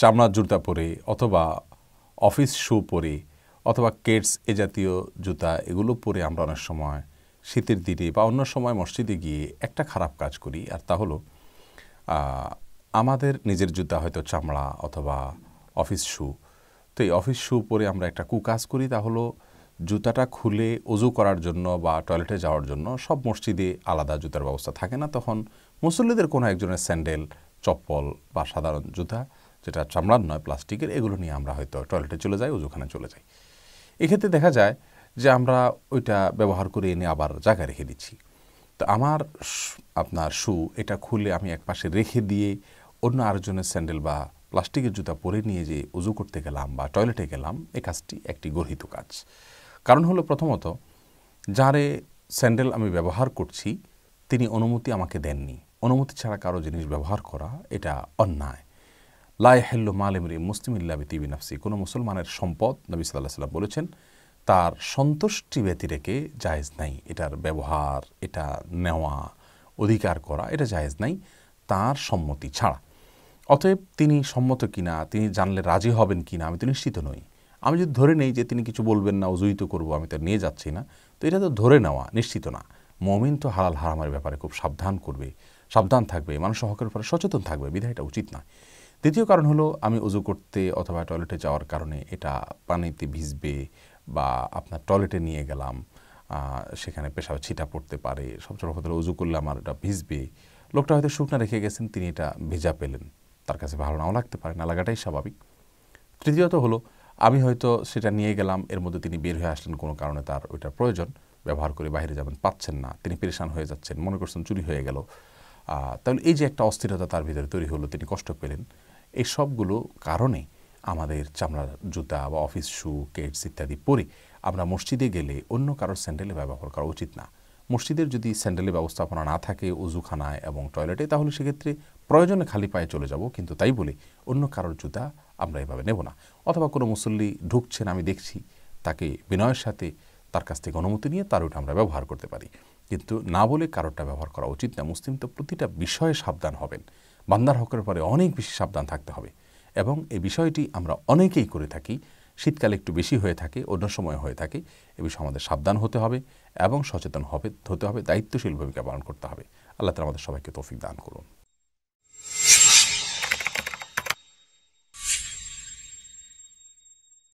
চামড়ার জুতা পরে অথবা অফিস শু পরে অথবা কেটস এ জাতীয় জুতা এগুলো পরে আমরা অনেক সময় শীতের দিনে বা অন্য সময় মসজিদে গিয়ে একটা খারাপ কাজ করি আর তা হলো আমাদের নিজের জুতা হয়তো চামড়া অথবা অফিস শু তো এই অফিস শু পরে আমরা একটা কুকাজ করি তা হলো জুতাটা খুলে উজু করার জন্য বা টয়লেটে যাওয়ার জন্য সব মসজিদে আলাদা জুতার ব্যবস্থা থাকে না তখন মুসল্লিদের কোনো একজনের স্যান্ডেল চপ্পল বা সাধারণ জুতা যেটা চামড়ার নয় প্লাস্টিকের এগুলো নিয়ে আমরা হয়তো টয়লেটে চলে যাই ওজুখানে চলে যাই এক্ষেত্রে দেখা যায় যে আমরা ওইটা ব্যবহার করে এনে আবার জায়গায় রেখে দিচ্ছি তো আমার আপনার শু এটা খুলে আমি এক পাশে রেখে দিয়ে অন্য আরেকজনের স্যান্ডেল বা প্লাস্টিকের জুতা পরে নিয়ে যে উজু করতে গেলাম বা টয়লেটে গেলাম এ কাজটি একটি গর্হিত কাজ কারণ হলো প্রথমত যারে স্যান্ডেল আমি ব্যবহার করছি তিনি অনুমতি আমাকে দেননি অনুমতি ছাড়া কারো জিনিস ব্যবহার করা এটা অন্যায় লাহেল্লু মালিমরি মুসলিম ইল্লাবি তিবি নাফসি কোনো মুসলমানের সম্পদ নবী সাল্লাহ সাল্লাম বলেছেন তার সন্তুষ্টি ব্যতি রেখে জায়েজ নাই এটার ব্যবহার এটা নেওয়া অধিকার করা এটা জায়েজ নাই তার সম্মতি ছাড়া অতএব তিনি সম্মত কিনা তিনি জানলে রাজি হবেন কিনা আমি তো নিশ্চিত নই আমি যদি ধরে নেই যে তিনি কিছু বলবেন না অজুহিত করব আমি তো নিয়ে যাচ্ছি না তো এটা তো ধরে নেওয়া নিশ্চিত না মমিন তো হালাল হারামের ব্যাপারে খুব সাবধান করবে সাবধান থাকবে মানুষ হকের উপরে সচেতন থাকবে বিধায় এটা উচিত না দ্বিতীয় কারণ হলো আমি উজু করতে অথবা টয়লেটে যাওয়ার কারণে এটা পানিতে ভিজবে বা আপনার টয়লেটে নিয়ে গেলাম সেখানে পেশাব ছিটা পড়তে পারে সবচেয়ে বড় কথা উজু করলে আমার এটা ভিজবে লোকটা হয়তো শুকনো রেখে গেছেন তিনি এটা ভেজা পেলেন তার কাছে ভালো নাও লাগতে পারে না লাগাটাই স্বাভাবিক তৃতীয়ত হলো আমি হয়তো সেটা নিয়ে গেলাম এর মধ্যে তিনি বের হয়ে আসলেন কোনো কারণে তার ওইটার প্রয়োজন ব্যবহার করে বাইরে যাবেন পাচ্ছেন না তিনি পরেশান হয়ে যাচ্ছেন মনে করছেন চুরি হয়ে গেল তাহলে এই যে একটা অস্থিরতা তার ভিতরে তৈরি হলো তিনি কষ্ট পেলেন এই সবগুলো কারণে আমাদের চামড়ার জুতা বা অফিস শু কেটস ইত্যাদি পরে আমরা মসজিদে গেলে অন্য কারোর স্যান্ডেলে ব্যবহার করা উচিত না মসজিদের যদি স্যান্ডেলের ব্যবস্থাপনা না থাকে উজুখানায় এবং টয়লেটে তাহলে সেক্ষেত্রে প্রয়োজনে খালি পায়ে চলে যাব কিন্তু তাই বলে অন্য কারোর জুতা আমরা এভাবে নেব না অথবা কোনো মুসল্লি ঢুকছেন আমি দেখছি তাকে বিনয়ের সাথে তার কাছ থেকে অনুমতি নিয়ে তার ওটা আমরা ব্যবহার করতে পারি কিন্তু না বলে কারোরটা ব্যবহার করা উচিত না মুসলিম তো প্রতিটা বিষয়ে সাবধান হবেন বান্দার হকের পরে অনেক বেশি সাবধান থাকতে হবে এবং এই বিষয়টি আমরা অনেকেই করে থাকি শীতকালে একটু বেশি হয়ে থাকে অন্য সময় হয়ে থাকে এ বিষয়ে আমাদের সাবধান হতে হবে এবং সচেতন হবে হতে হবে দায়িত্বশীল ভূমিকা পালন করতে হবে আল্লাহ তালা আমাদের সবাইকে তৌফিক দান করুন